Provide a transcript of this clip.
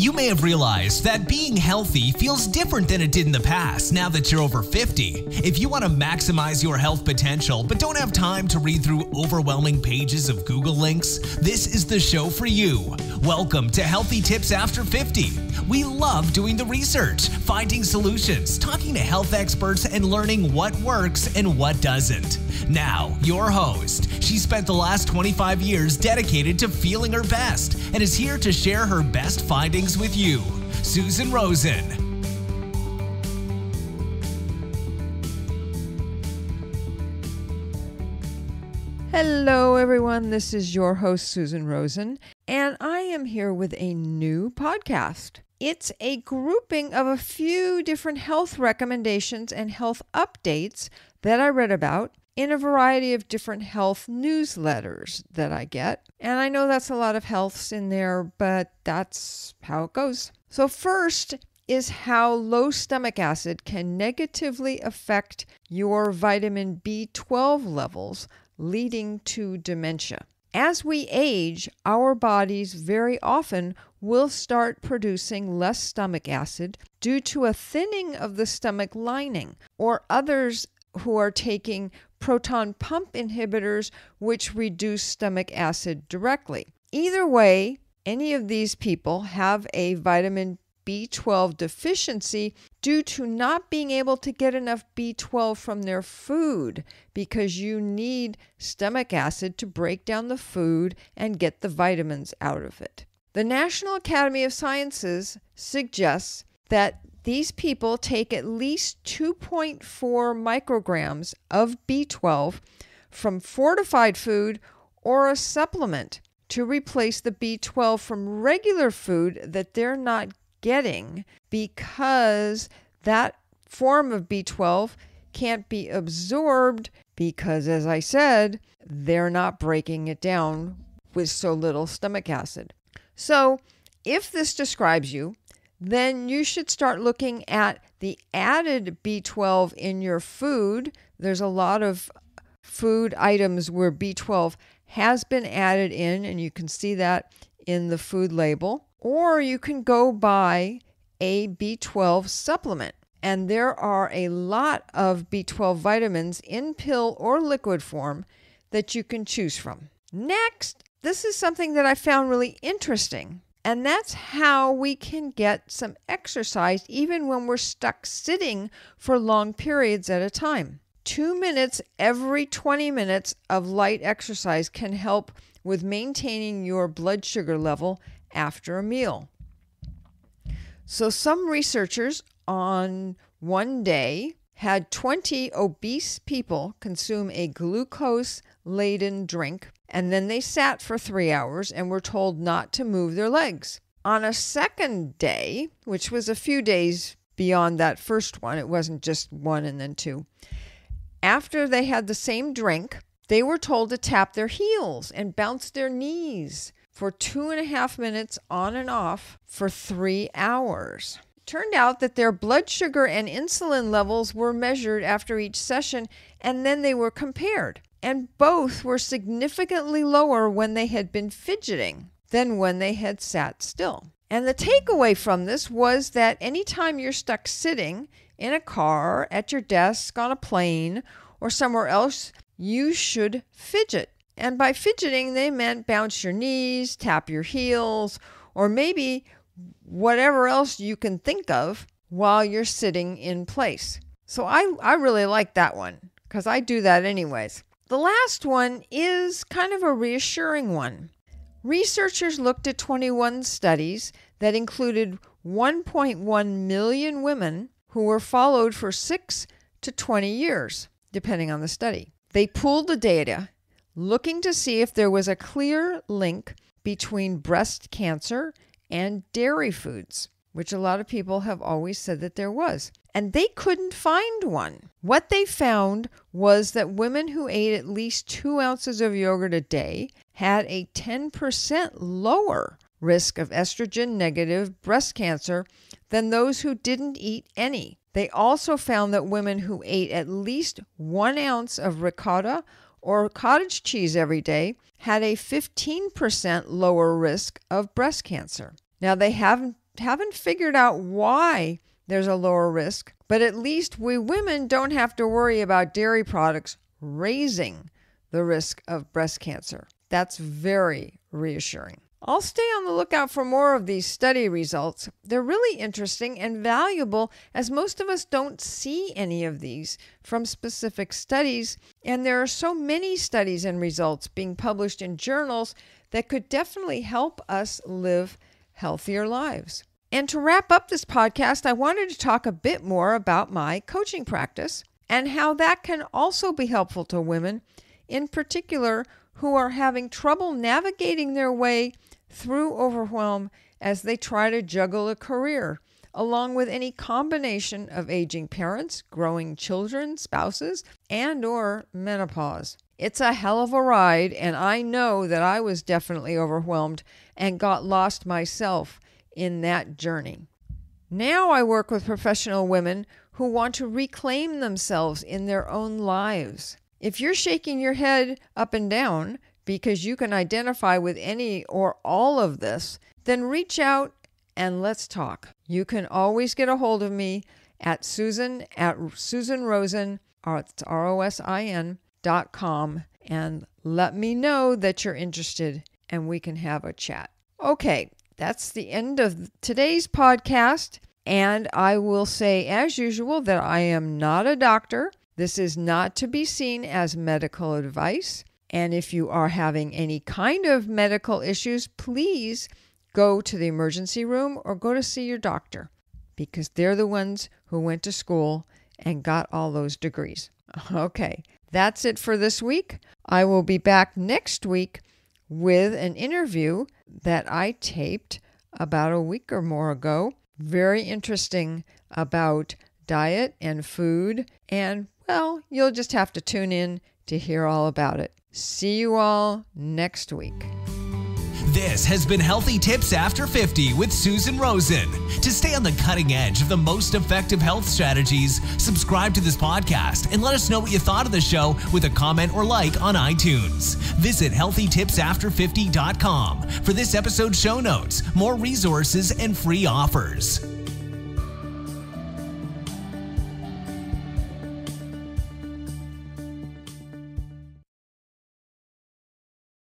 You may have realized that being healthy feels different than it did in the past now that you're over 50. If you want to maximize your health potential but don't have time to read through overwhelming pages of Google links, this is the show for you. Welcome to Healthy Tips After 50. We love doing the research, finding solutions, talking to health experts, and learning what works and what doesn't. Now, your host. She spent the last 25 years dedicated to feeling her best and is here to share her best findings with You, Susan Rosen. Hello, everyone. This is your host, Susan Rosen, and I am here with a new podcast. It's a grouping of a few different health recommendations and health updates that I read about in a variety of different health newsletters that I get. And I know that's a lot of healths in there, but that's how it goes. So, first is how low stomach acid can negatively affect your vitamin B12 levels, leading to dementia. As we age, our bodies very often will start producing less stomach acid due to a thinning of the stomach lining or others who are taking proton pump inhibitors, which reduce stomach acid directly. Either way, any of these people have a vitamin B12 deficiency due to not being able to get enough B12 from their food because you need stomach acid to break down the food and get the vitamins out of it. The National Academy of Sciences suggests that these people take at least 2.4 micrograms of B12 from fortified food or a supplement to replace the B12 from regular food that they're not getting because that form of B12 can't be absorbed because, as I said, they're not breaking it down with so little stomach acid. So, if this describes you, then you should start looking at the added B12 in your food. There's a lot of food items where B12 has been added in, and you can see that in the food label. Or you can go buy a B12 supplement. And there are a lot of B12 vitamins in pill or liquid form that you can choose from. Next, this is something that I found really interesting. And that's how we can get some exercise even when we're stuck sitting for long periods at a time. Two minutes every 20 minutes of light exercise can help with maintaining your blood sugar level after a meal. So, some researchers on one day had 20 obese people consume a glucose laden drink, and then they sat for three hours and were told not to move their legs. On a second day, which was a few days beyond that first one, it wasn't just one and then two, after they had the same drink, they were told to tap their heels and bounce their knees for two and a half minutes on and off for three hours turned out that their blood sugar and insulin levels were measured after each session and then they were compared. And both were significantly lower when they had been fidgeting than when they had sat still. And the takeaway from this was that anytime you're stuck sitting in a car, at your desk, on a plane, or somewhere else, you should fidget. And by fidgeting, they meant bounce your knees, tap your heels, or maybe whatever else you can think of while you're sitting in place. So I, I really like that one because I do that anyways. The last one is kind of a reassuring one. Researchers looked at 21 studies that included 1.1 million women who were followed for 6 to 20 years, depending on the study. They pooled the data, looking to see if there was a clear link between breast cancer and dairy foods, which a lot of people have always said that there was. And they couldn't find one. What they found was that women who ate at least two ounces of yogurt a day had a 10% lower risk of estrogen negative breast cancer than those who didn't eat any. They also found that women who ate at least one ounce of ricotta or cottage cheese every day had a 15% lower risk of breast cancer. Now they haven't haven't figured out why there's a lower risk, but at least we women don't have to worry about dairy products raising the risk of breast cancer. That's very reassuring. I'll stay on the lookout for more of these study results. They're really interesting and valuable as most of us don't see any of these from specific studies, and there are so many studies and results being published in journals that could definitely help us live healthier lives. And to wrap up this podcast, I wanted to talk a bit more about my coaching practice and how that can also be helpful to women, in particular who are having trouble navigating their way through overwhelm as they try to juggle a career, along with any combination of aging parents, growing children, spouses, and or menopause. It's a hell of a ride and I know that I was definitely overwhelmed and got lost myself in that journey. Now I work with professional women who want to reclaim themselves in their own lives. If you're shaking your head up and down because you can identify with any or all of this, then reach out and let's talk. You can always get a hold of me at Susan at Susan Rosen, R O S I N dot com, and let me know that you're interested and we can have a chat. Okay, that's the end of today's podcast. And I will say, as usual, that I am not a doctor. This is not to be seen as medical advice. And if you are having any kind of medical issues, please go to the emergency room or go to see your doctor because they're the ones who went to school and got all those degrees. Okay, that's it for this week. I will be back next week with an interview that I taped about a week or more ago. Very interesting about diet and food. And well, you'll just have to tune in to hear all about it. See you all next week. This has been Healthy Tips After 50 with Susan Rosen. To stay on the cutting edge of the most effective health strategies, subscribe to this podcast and let us know what you thought of the show with a comment or like on iTunes. Visit healthytipsafter50.com for this episode's show notes, more resources, and free offers.